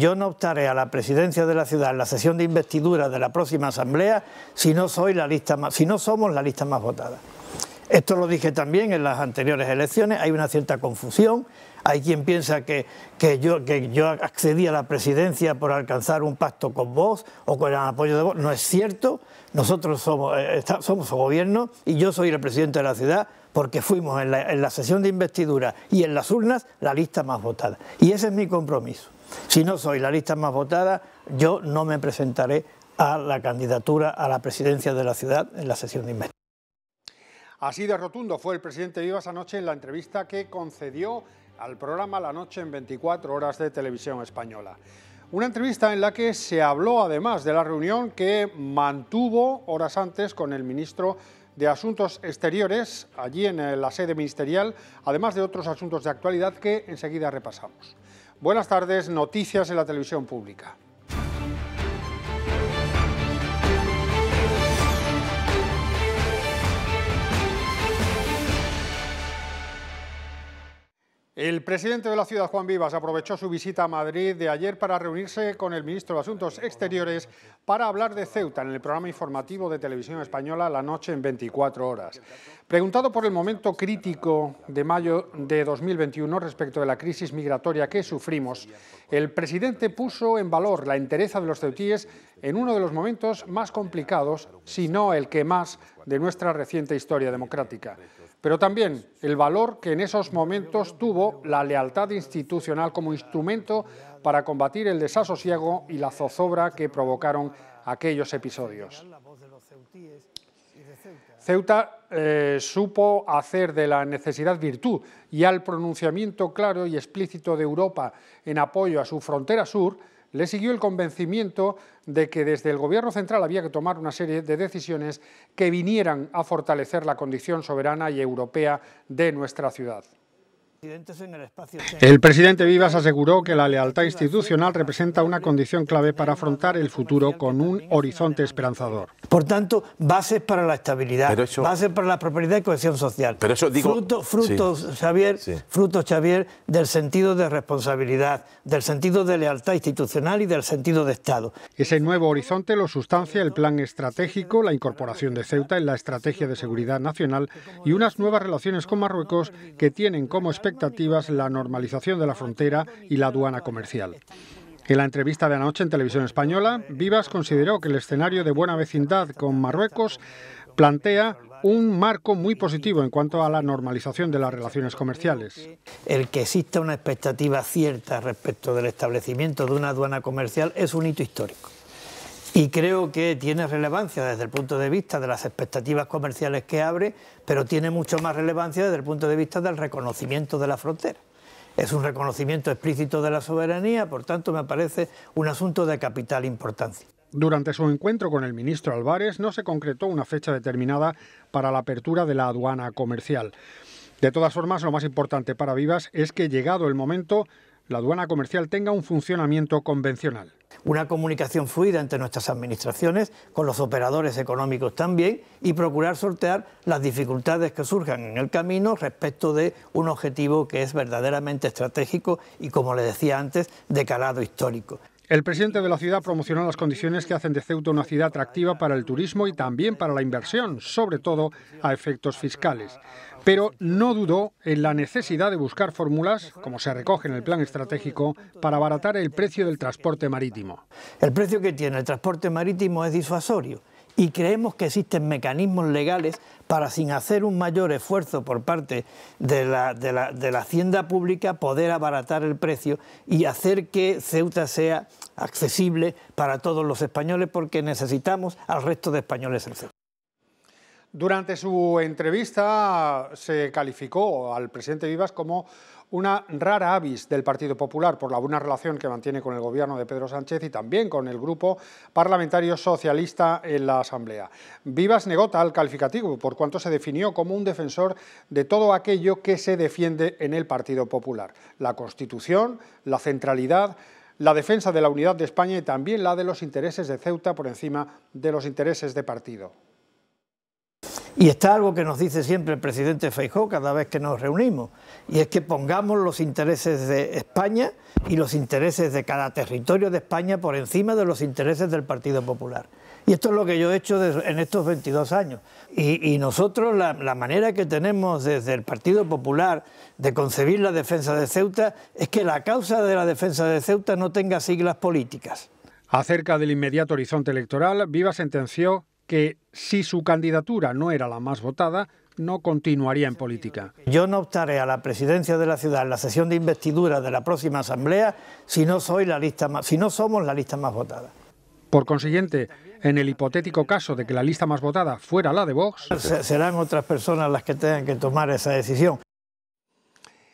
yo no optaré a la presidencia de la ciudad en la sesión de investidura de la próxima asamblea si no, soy la lista si no somos la lista más votada. Esto lo dije también en las anteriores elecciones, hay una cierta confusión, hay quien piensa que, que, yo, que yo accedí a la presidencia por alcanzar un pacto con vos o con el apoyo de vos, no es cierto, nosotros somos, eh, somos gobierno y yo soy el presidente de la ciudad porque fuimos en la sesión de investidura y en las urnas la lista más votada. Y ese es mi compromiso. Si no soy la lista más votada, yo no me presentaré a la candidatura a la presidencia de la ciudad en la sesión de investigación. Así de rotundo fue el presidente Vivas anoche en la entrevista que concedió al programa La Noche en 24 horas de televisión española. Una entrevista en la que se habló además de la reunión que mantuvo horas antes con el ministro de Asuntos Exteriores, allí en eh, la sede ministerial, además de otros asuntos de actualidad que enseguida repasamos. Buenas tardes, noticias en la televisión pública. El presidente de la ciudad, Juan Vivas, aprovechó su visita a Madrid de ayer para reunirse con el ministro de Asuntos Exteriores para hablar de Ceuta en el programa informativo de televisión española La Noche en 24 horas. Preguntado por el momento crítico de mayo de 2021 respecto de la crisis migratoria que sufrimos, el presidente puso en valor la entereza de los ceutíes en uno de los momentos más complicados, si no el que más, de nuestra reciente historia democrática pero también el valor que en esos momentos tuvo la lealtad institucional como instrumento para combatir el desasosiego y la zozobra que provocaron aquellos episodios. Ceuta eh, supo hacer de la necesidad virtud y al pronunciamiento claro y explícito de Europa en apoyo a su frontera sur, le siguió el convencimiento de que desde el Gobierno central había que tomar una serie de decisiones que vinieran a fortalecer la condición soberana y europea de nuestra ciudad. El presidente Vivas aseguró que la lealtad institucional representa una condición clave para afrontar el futuro con un horizonte esperanzador. Por tanto, bases para la estabilidad, bases para la prosperidad y cohesión social. frutos, Xavier, frutos, Xavier, del sentido de responsabilidad, del sentido de lealtad institucional y del sentido de Estado. Ese nuevo horizonte lo sustancia el plan estratégico, la incorporación de Ceuta en la estrategia de seguridad nacional y unas nuevas relaciones con Marruecos que tienen como expectativa expectativas la normalización de la frontera y la aduana comercial. En la entrevista de anoche en televisión española, Vivas consideró que el escenario de buena vecindad con Marruecos plantea un marco muy positivo en cuanto a la normalización de las relaciones comerciales. El que exista una expectativa cierta respecto del establecimiento de una aduana comercial es un hito histórico y creo que tiene relevancia desde el punto de vista de las expectativas comerciales que abre, pero tiene mucho más relevancia desde el punto de vista del reconocimiento de la frontera. Es un reconocimiento explícito de la soberanía, por tanto me parece un asunto de capital importancia. Durante su encuentro con el ministro Álvarez no se concretó una fecha determinada para la apertura de la aduana comercial. De todas formas, lo más importante para Vivas es que llegado el momento la aduana comercial tenga un funcionamiento convencional. Una comunicación fluida entre nuestras administraciones, con los operadores económicos también, y procurar sortear las dificultades que surjan en el camino respecto de un objetivo que es verdaderamente estratégico y, como le decía antes, de calado histórico. El presidente de la ciudad promocionó las condiciones que hacen de Ceuta una ciudad atractiva para el turismo y también para la inversión, sobre todo a efectos fiscales pero no dudó en la necesidad de buscar fórmulas, como se recoge en el plan estratégico, para abaratar el precio del transporte marítimo. El precio que tiene el transporte marítimo es disuasorio y creemos que existen mecanismos legales para, sin hacer un mayor esfuerzo por parte de la, hacienda pública, poder abaratar el precio y hacer que Ceuta sea accesible para todos los españoles porque necesitamos al resto de españoles en Ceuta. Durante su entrevista se calificó al presidente Vivas como una rara avis del Partido Popular por la buena relación que mantiene con el gobierno de Pedro Sánchez y también con el grupo parlamentario socialista en la Asamblea. Vivas negó tal calificativo, por cuanto se definió como un defensor de todo aquello que se defiende en el Partido Popular, la Constitución, la centralidad, la defensa de la unidad de España y también la de los intereses de Ceuta por encima de los intereses de partido. Y está algo que nos dice siempre el presidente Feijó cada vez que nos reunimos, y es que pongamos los intereses de España y los intereses de cada territorio de España por encima de los intereses del Partido Popular. Y esto es lo que yo he hecho en estos 22 años. Y, nosotros, la, la, manera que tenemos desde el Partido Popular de concebir la defensa de Ceuta es que la causa de la defensa de Ceuta no tenga siglas políticas. Acerca del inmediato horizonte electoral, Viva sentenció que si su candidatura no era la más votada, no continuaría en política. Yo no optaré a la presidencia de la ciudad en la sesión de investidura de la próxima asamblea si no soy la lista si no somos la lista más votada. Por consiguiente, en el hipotético caso de que la lista más votada fuera la de Vox, serán otras personas las que tengan que tomar esa decisión.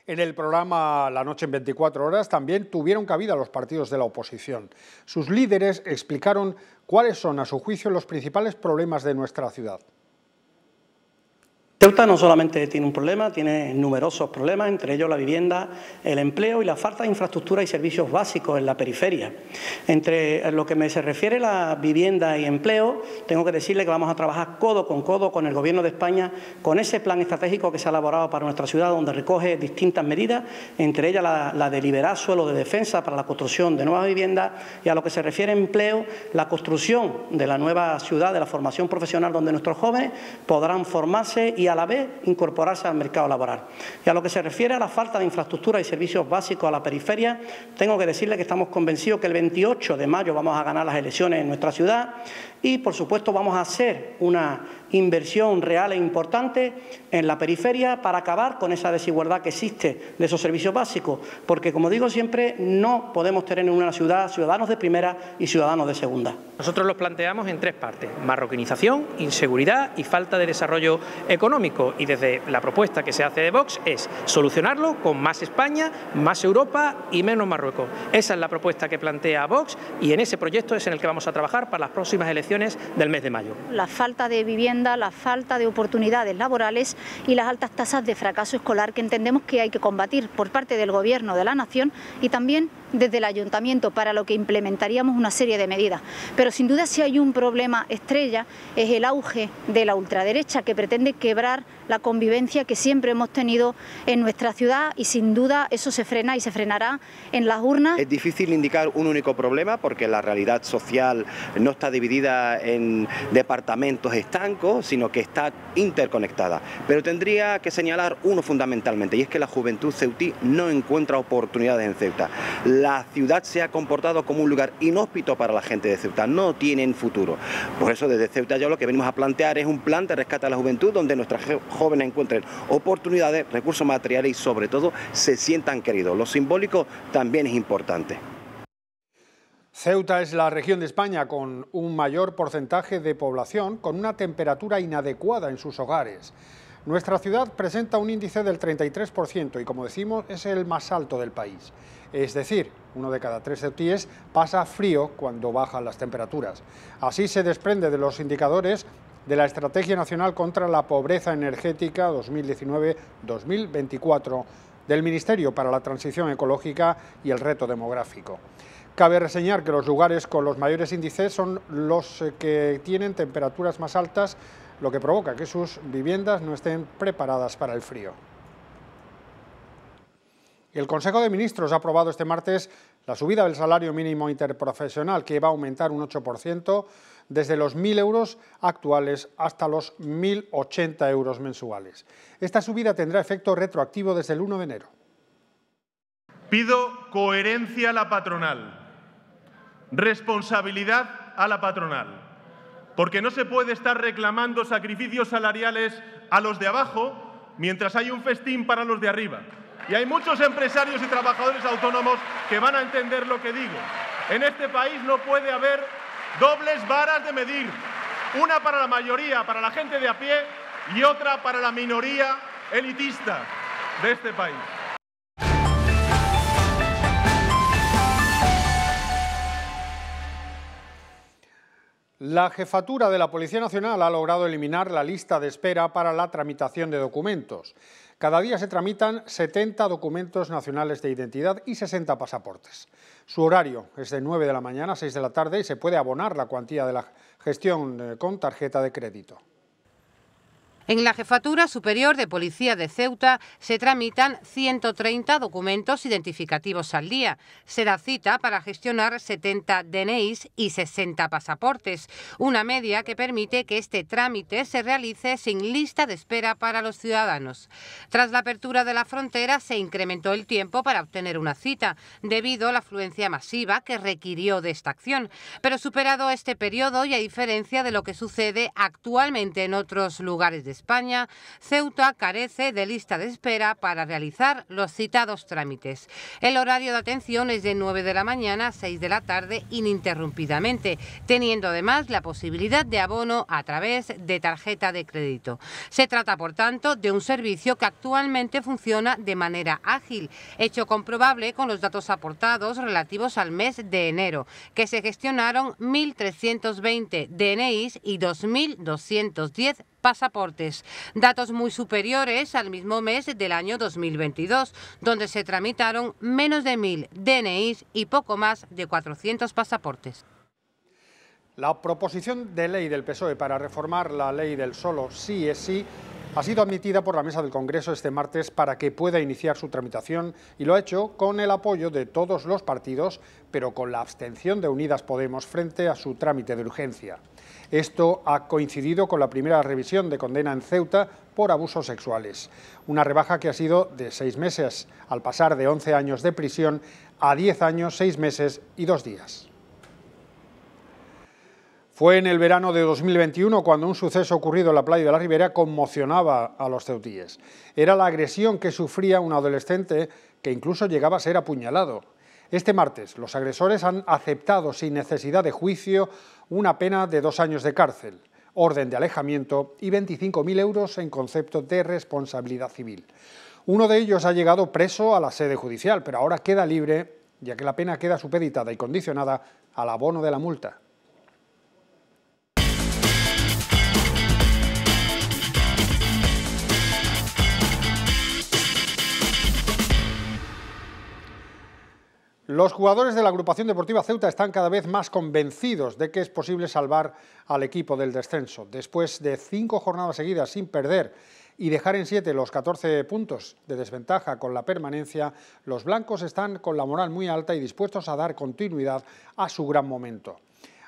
En el programa La Noche en 24 Horas también tuvieron cabida los partidos de la oposición. Sus líderes explicaron cuáles son, a su juicio, los principales problemas de nuestra ciudad. Ceuta no solamente tiene un problema, tiene numerosos problemas, entre ellos la vivienda, el empleo y la falta de infraestructura y servicios básicos en la periferia. Entre lo que me se refiere a la vivienda y empleo, tengo que decirle que vamos a trabajar codo con codo con el Gobierno de España, con ese plan estratégico que se ha elaborado para nuestra ciudad, donde recoge distintas medidas, entre ellas la, la de liberar suelo de defensa para la construcción de nuevas viviendas y a lo que se refiere empleo, la construcción de la nueva ciudad, de la formación profesional, donde nuestros jóvenes podrán formarse y y a la vez incorporarse al mercado laboral. Y a lo que se refiere a la falta de infraestructura y servicios básicos a la periferia, tengo que decirle que estamos convencidos que el 28 de mayo vamos a ganar las elecciones en nuestra ciudad y, por supuesto, vamos a hacer una inversión real e importante en la periferia para acabar con esa desigualdad que existe de esos servicios básicos, porque, como digo siempre, no podemos tener en una ciudad ciudadanos de primera y ciudadanos de segunda. Nosotros los planteamos en tres partes, marroquinización, inseguridad y falta de desarrollo económico y desde la propuesta que se hace de Vox es solucionarlo con más España, más Europa y menos Marruecos. Esa es la propuesta que plantea Vox y en ese proyecto es en el que vamos a trabajar para las próximas elecciones del mes de mayo. La falta de vivienda, la falta de oportunidades laborales y las altas tasas de fracaso escolar que entendemos que hay que combatir por parte del Gobierno de la Nación y también desde el ayuntamiento para lo que implementaríamos una serie de medidas. Pero sin duda si hay un problema estrella es el auge de la ultraderecha que pretende quebrar la convivencia que siempre hemos tenido en nuestra ciudad y sin duda eso se frena y se frenará en las urnas. Es difícil indicar un único problema porque la realidad social no está dividida en departamentos estancos, sino que está interconectada. Pero tendría que señalar uno fundamentalmente y es que la juventud ceutí no encuentra oportunidades en Ceuta la ciudad se ha comportado como un lugar inhóspito para la gente de Ceuta, no tienen futuro. Por eso desde Ceuta ya lo que venimos a plantear es un plan de rescate a la juventud donde nuestras jóvenes encuentren oportunidades, recursos materiales y sobre todo se sientan queridos. Lo simbólico también es importante. Ceuta es la región de España con un mayor porcentaje de población, con una temperatura inadecuada en sus hogares. Nuestra ciudad presenta un índice del 33% y, como decimos, es el más alto del país. Es decir, uno de cada tres ceutíes pasa frío cuando bajan las temperaturas. Así se desprende de los indicadores de la Estrategia Nacional contra la Pobreza Energética 2019-2024 del Ministerio para la Transición Ecológica y el Reto Demográfico. Cabe reseñar que los lugares con los mayores índices son los eh, que tienen temperaturas más altas lo que provoca que sus viviendas no estén preparadas para el frío. El Consejo de Ministros ha aprobado este martes la subida del salario mínimo interprofesional, que va a aumentar un 8% desde los 1.000 euros actuales hasta los 1.080 euros mensuales. Esta subida tendrá efecto retroactivo desde el 1 de enero. Pido coherencia a la patronal, responsabilidad a la patronal porque no se puede estar reclamando sacrificios salariales a los de abajo mientras hay un festín para los de arriba. Y hay muchos empresarios y trabajadores autónomos que van a entender lo que digo. En este país no puede haber dobles varas de medir, una para la mayoría, para la gente de a pie, y otra para la minoría elitista de este país. La jefatura de la Policía Nacional ha logrado eliminar la lista de espera para la tramitación de documentos. Cada día se tramitan 70 documentos nacionales de identidad y 60 pasaportes. Su horario es de 9 de la mañana a 6 de la tarde y se puede abonar la cuantía de la gestión eh, con tarjeta de crédito. En la Jefatura Superior de Policía de Ceuta se tramitan 130 documentos identificativos al día. Se da cita para gestionar 70 DNIs y 60 pasaportes, una media que permite que este trámite se realice sin lista de espera para los ciudadanos. Tras la apertura de la frontera se incrementó el tiempo para obtener una cita, debido a la afluencia masiva que requirió de esta acción. Pero superado este periodo y a diferencia de lo que sucede actualmente en otros lugares de España, Ceuta carece de lista de espera para realizar los citados trámites. El horario de atención es de 9 de la mañana a 6 de la tarde ininterrumpidamente, teniendo además la posibilidad de abono a través de tarjeta de crédito. Se trata, por tanto, de un servicio que actualmente funciona de manera ágil, hecho comprobable con los datos aportados relativos al mes de enero, que se gestionaron 1.320 DNIs y 2.210 pasaportes, datos muy superiores al mismo mes del año 2022, donde se tramitaron menos de 1.000 DNIs y poco más de 400 pasaportes. La proposición de ley del PSOE para reformar la ley del solo sí es sí ha sido admitida por la mesa del Congreso este martes para que pueda iniciar su tramitación y lo ha hecho con el apoyo de todos los partidos, pero con la abstención de Unidas Podemos frente a su trámite de urgencia. Esto ha coincidido con la primera revisión de condena en Ceuta por abusos sexuales. Una rebaja que ha sido de seis meses, al pasar de 11 años de prisión a 10 años, seis meses y dos días. Fue en el verano de 2021 cuando un suceso ocurrido en la playa de la Ribera conmocionaba a los ceutíes. Era la agresión que sufría un adolescente que incluso llegaba a ser apuñalado este martes, los agresores han aceptado sin necesidad de juicio una pena de dos años de cárcel, orden de alejamiento y 25.000 euros en concepto de responsabilidad civil. Uno de ellos ha llegado preso a la sede judicial, pero ahora queda libre, ya que la pena queda supeditada y condicionada al abono de la multa. Los jugadores de la agrupación deportiva Ceuta están cada vez más convencidos de que es posible salvar al equipo del descenso. Después de cinco jornadas seguidas sin perder y dejar en siete los 14 puntos de desventaja con la permanencia, los blancos están con la moral muy alta y dispuestos a dar continuidad a su gran momento.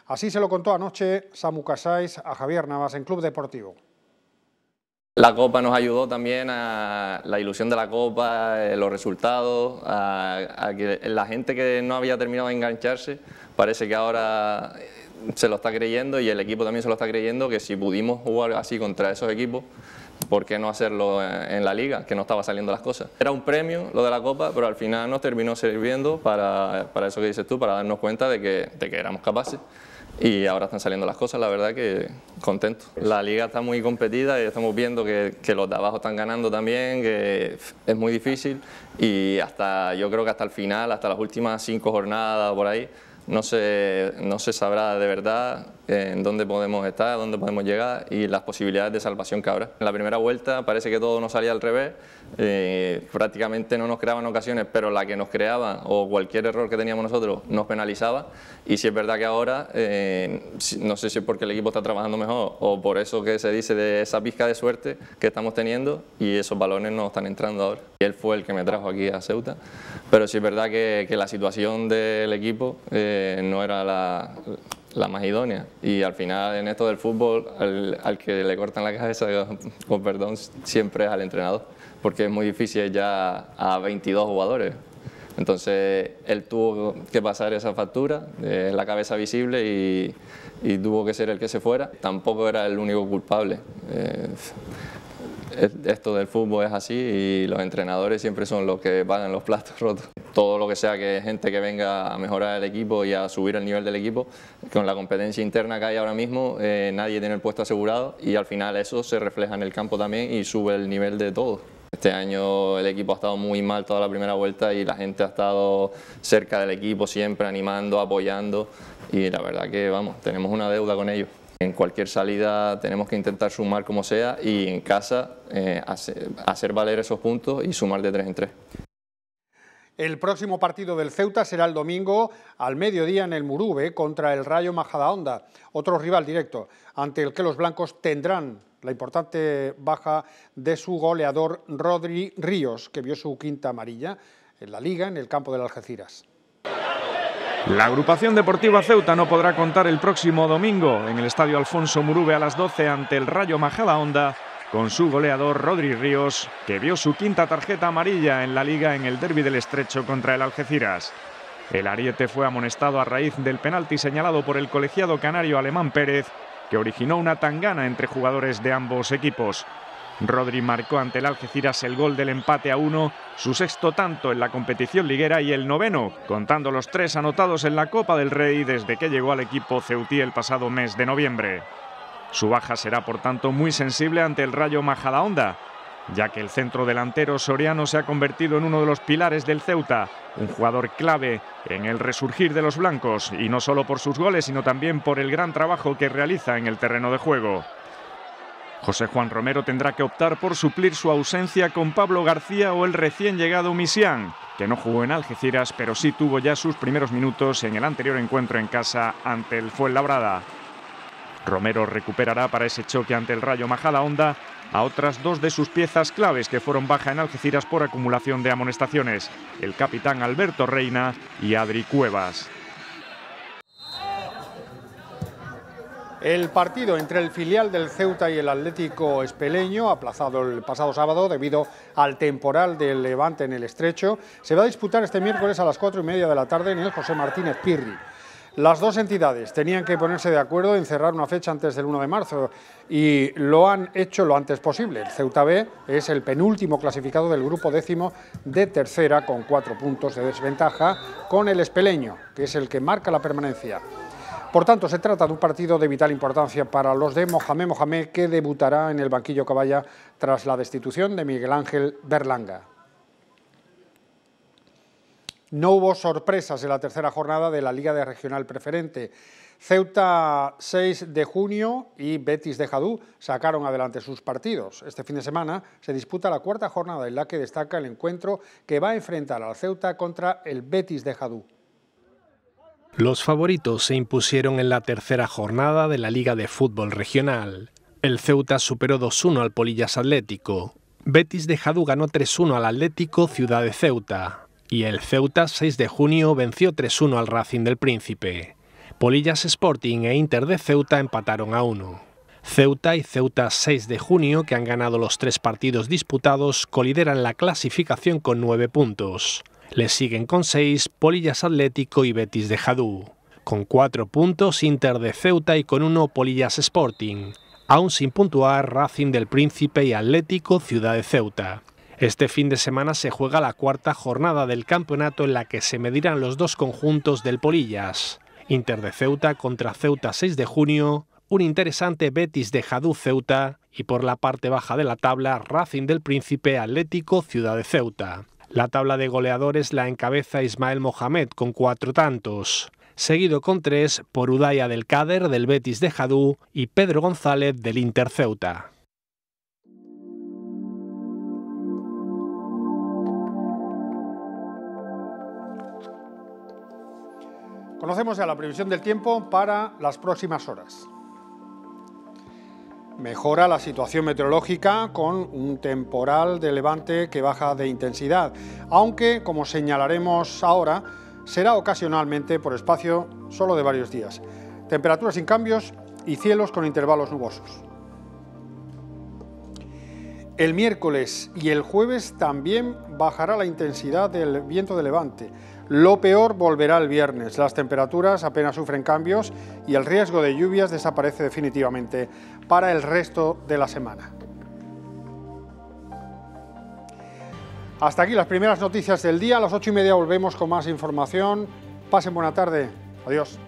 Así se lo contó anoche Samu Casais a Javier Navas en Club Deportivo. La Copa nos ayudó también a la ilusión de la Copa, eh, los resultados, a, que la gente que no había terminado de engancharse parece que ahora eh, se lo está creyendo y el equipo también se lo está creyendo que si pudimos jugar así contra esos equipos, ¿por qué no hacerlo eh, en la liga? Que no estaba saliendo las cosas. Era un premio lo de la Copa, pero al final nos terminó sirviendo para, para eso que dices tú, para darnos cuenta de que, de que éramos capaces y ahora están saliendo las cosas, la verdad que contento. La liga está muy competida y estamos viendo que, los de abajo están ganando también, que es muy difícil y hasta yo creo que hasta el final, hasta las últimas cinco jornadas o por ahí, no no se sabrá de verdad en dónde podemos estar, dónde podemos llegar y las posibilidades de salvación que habrá. En la primera vuelta parece que todo nos salía al revés, eh, prácticamente no nos creaban ocasiones, pero la que nos creaba o cualquier error que teníamos nosotros nos penalizaba y si es verdad que ahora, eh, no sé si es porque el equipo está trabajando mejor o por eso que se dice de esa pizca de suerte que estamos teniendo y esos balones no están entrando ahora. él fue el que me trajo aquí a Ceuta, pero si es verdad que, la situación del equipo eh, no era la, la más idónea. Y al final, en esto del fútbol, al, que le cortan la cabeza, con perdón, siempre es al entrenador, porque es muy difícil ya a 22 jugadores. Entonces, él tuvo que pasar esa factura, la cabeza visible y, tuvo que ser el que se fuera. Tampoco era el único culpable. Eh, esto del fútbol es así y los entrenadores siempre son los que pagan los platos rotos todo lo que sea que gente que venga a mejorar el equipo y a subir el nivel del equipo, con la competencia interna que hay ahora mismo, eh, nadie tiene el puesto asegurado y al final eso se refleja en el campo también y sube el nivel de todo Este año el equipo ha estado muy mal toda la primera vuelta y la gente ha estado cerca del equipo siempre, animando, apoyando y la verdad que vamos, tenemos una deuda con ellos. En cualquier salida tenemos que intentar sumar como sea y en casa eh, hacer valer esos puntos y sumar de tres en tres. El próximo partido del Ceuta será el domingo al mediodía en el Murube contra el Rayo Majadahonda, otro rival directo, ante el que los blancos tendrán la importante baja de su goleador Rodri Ríos, que vio su quinta amarilla en la liga en el campo del Algeciras. La agrupación deportiva Ceuta no podrá contar el próximo domingo en el estadio Alfonso Murube a las 12 ante el Rayo Majadahonda con su goleador Rodri Ríos, que vio su quinta tarjeta amarilla en la liga en el derby del Estrecho contra el Algeciras. El ariete fue amonestado a raíz del penalti señalado por el colegiado canario alemán Pérez, que originó una tangana entre jugadores de ambos equipos. Rodri marcó ante el Algeciras el gol del empate a uno, su sexto tanto en la competición liguera y el noveno, contando los tres anotados en la Copa del Rey desde que llegó al equipo Ceutí el pasado mes de noviembre. Su baja será, por tanto, muy sensible ante el Rayo Majadahonda, ya que el centro delantero soriano se ha convertido en uno de los pilares del Ceuta, un jugador clave en el resurgir de los blancos, y no solo por sus goles, sino también por el gran trabajo que realiza en el terreno de juego. José Juan Romero tendrá que optar por suplir su ausencia con Pablo García o el recién llegado Misián, que no jugó en Algeciras, pero sí tuvo ya sus primeros minutos en el anterior encuentro en casa ante el Fuenlabrada. Romero recuperará para ese choque ante el Rayo Majadahonda a otras dos de sus piezas claves que fueron baja en Algeciras por acumulación de amonestaciones, el capitán Alberto Reina y Adri Cuevas. El partido entre el filial del Ceuta y el Atlético Espeleño, aplazado el pasado sábado debido al temporal del Levante en el Estrecho, se va a disputar este miércoles a las cuatro y media de la tarde en el José Martínez Pirri. Las dos entidades tenían que ponerse de acuerdo en cerrar una fecha antes del 1 de marzo y lo han hecho lo antes posible. El Ceuta B es el penúltimo clasificado del grupo décimo de tercera con cuatro puntos de desventaja con el Espeleño, que es el que marca la permanencia. Por tanto, se trata de un partido de vital importancia para los de Mohamed Mohamed, que debutará en el banquillo caballa tras la destitución de Miguel Ángel Berlanga. No hubo sorpresas en la tercera jornada de la Liga de Regional Preferente. Ceuta 6 de junio y Betis de Jadú sacaron adelante sus partidos. Este fin de semana se disputa la cuarta jornada en la que destaca el encuentro que va a enfrentar al Ceuta contra el Betis de Jadú. Los favoritos se impusieron en la tercera jornada de la Liga de Fútbol Regional. El Ceuta superó 2-1 al Polillas Atlético. Betis de Jadú ganó 3-1 al Atlético Ciudad de Ceuta y el Ceuta 6 de junio venció 3-1 al Racing del Príncipe. Polillas Sporting e Inter de Ceuta empataron a 1. Ceuta y Ceuta 6 de junio, que han ganado los tres partidos disputados, colideran la clasificación con 9 puntos. Les siguen con 6 Polillas Atlético y Betis de Jadú. Con 4 puntos Inter de Ceuta y con 1 Polillas Sporting. Aún sin puntuar Racing del Príncipe y Atlético Ciudad de Ceuta. Este fin de semana se juega la cuarta jornada del campeonato en la que se medirán los dos conjuntos del Polillas. Inter de Ceuta contra Ceuta 6 de junio, un interesante Betis de Jadú Ceuta y por la parte baja de la tabla Racing del Príncipe Atlético Ciudad de Ceuta. La tabla de goleadores la encabeza Ismael Mohamed con cuatro tantos, seguido con tres por Udaya del Cáder del Betis de Jadú y Pedro González del Inter Ceuta. Conocemos ya la previsión del tiempo para las próximas horas. Mejora la situación meteorológica con un temporal de levante que baja de intensidad, aunque, como señalaremos ahora, será ocasionalmente por espacio solo de varios días. Temperaturas sin cambios y cielos con intervalos nubosos. El miércoles y el jueves también bajará la intensidad del viento de levante. Lo peor volverá el viernes. Las temperaturas apenas sufren cambios y el riesgo de lluvias desaparece definitivamente para el resto de la semana. Hasta aquí las primeras noticias del día. A las ocho y media volvemos con más información. Pasen buena tarde. Adiós.